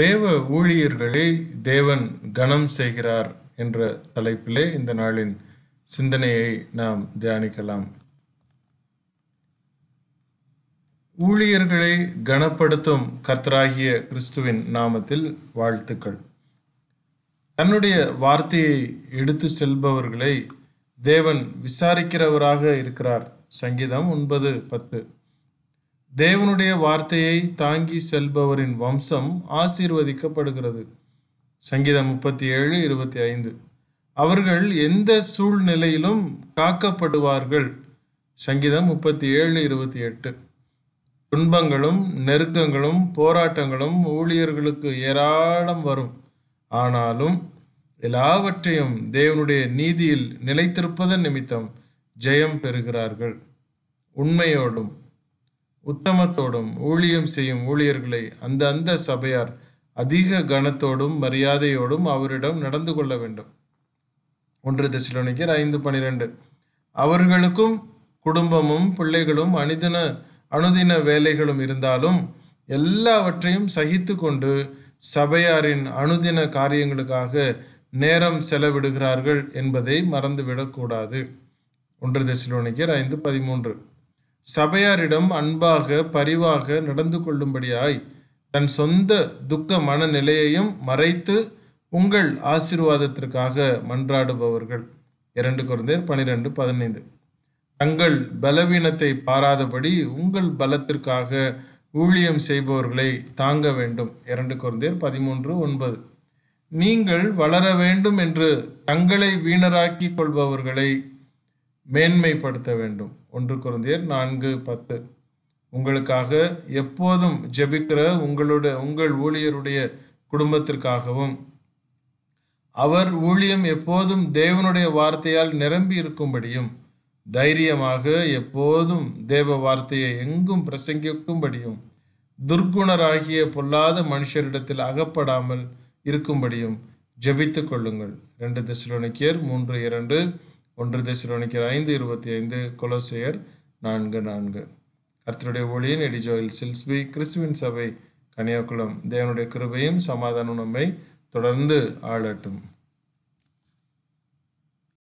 தேவ ஊழியர்களை தேவன் கனம் செய்கிறார் என்ற தலைப்பிலே இந்த நாளின் சிந்தனையை நாம் தியானிக்கலாம் ஊழியர்களை கனப்படுத்தும் கர்த்தராகிய கிறிஸ்துவின் நாமத்தில் வாழ்த்துக்கள் தன்னுடைய வார்த்தையை எடுத்து செல்பவர்களை தேவன் விசாரிக்கிறவராக இருக்கிறார் சங்கீதம் ஒன்பது பத்து தேவனுடைய வார்த்தையை தாங்கி செல்பவரின் வம்சம் ஆசீர்வதிக்கப்படுகிறது சங்கீதம் முப்பத்தி ஏழு இருபத்தி ஐந்து அவர்கள் எந்த சூழ்நிலையிலும் காக்கப்படுவார்கள் சங்கீதம் முப்பத்தி ஏழு இருபத்தி எட்டு துன்பங்களும் நெருக்கங்களும் போராட்டங்களும் ஊழியர்களுக்கு ஏராளம் வரும் ஆனாலும் எல்லாவற்றையும் தேவனுடைய நீதியில் நிலைத்திருப்பதன் நிமித்தம் ஜெயம் பெறுகிறார்கள் உண்மையோடும் உத்தமத்தோடும் ஊழியம் செய்யும் ஊழியர்களை அந்த அந்த சபையார் அதிக கனத்தோடும் மரியாதையோடும் அவரிடம் நடந்து கொள்ள வேண்டும் ஒன்று தசிலோனிக்கர் ஐந்து பனிரெண்டு அவர்களுக்கும் குடும்பமும் பிள்ளைகளும் அனுதின அனுதின வேலைகளும் இருந்தாலும் எல்லாவற்றையும் சகித்து கொண்டு சபையாரின் அனுதின காரியங்களுக்காக நேரம் செலவிடுகிறார்கள் என்பதை மறந்துவிடக்கூடாது ஒன்று தசிலோனிக்கர் ஐந்து பதிமூன்று சபையாரிடம் அன்பாக பரிவாக நடந்து கொள்ளும்படியாய் தன் சொந்த துக்க மனநிலையையும் மறைத்து உங்கள் ஆசிர்வாதத்திற்காக மன்றாடுபவர்கள் இரண்டு குழந்தையர் பனிரெண்டு பதினைந்து தங்கள் பலவீனத்தை பாராதபடி உங்கள் பலத்திற்காக ஊழியம் செய்பவர்களை தாங்க வேண்டும் இரண்டு குழந்தையர் பதிமூன்று ஒன்பது நீங்கள் வளர வேண்டும் என்று தங்களை வீணராக்கி கொள்பவர்களை மேன்மைப்படுத்த வேண்டும் ஒன்று குழந்தையர் நான்கு பத்து உங்களுக்காக எப்போதும் ஜெபிக்கிற உங்களோட உங்கள் ஊழியருடைய குடும்பத்திற்காகவும் அவர் ஊழியம் எப்போதும் தேவனுடைய வார்த்தையால் நிரம்பி இருக்கும்படியும் தைரியமாக எப்போதும் தேவ வார்த்தையை எங்கும் பிரசங்கிக்கும்படியும் துர்க்குணராகிய பொல்லாத மனுஷரிடத்தில் அகப்படாமல் இருக்கும்படியும் ஜபித்து கொள்ளுங்கள் ரெண்டு திசுலோனிக்கியர் மூன்று இரண்டு ஒன்று திசுரோனிக்கர் ஐந்து இருபத்தி ஐந்து கொலோசியர் நான்கு நான்கு கர்த்தருடைய ஒளியின் எடிஜோயில் சில்ஸ்பி கிறிஸ்துவின் சபை கன்னியாகுளம் தேவனுடைய கிருபையும் சமாதானம் நம்மை தொடர்ந்து ஆளட்டும்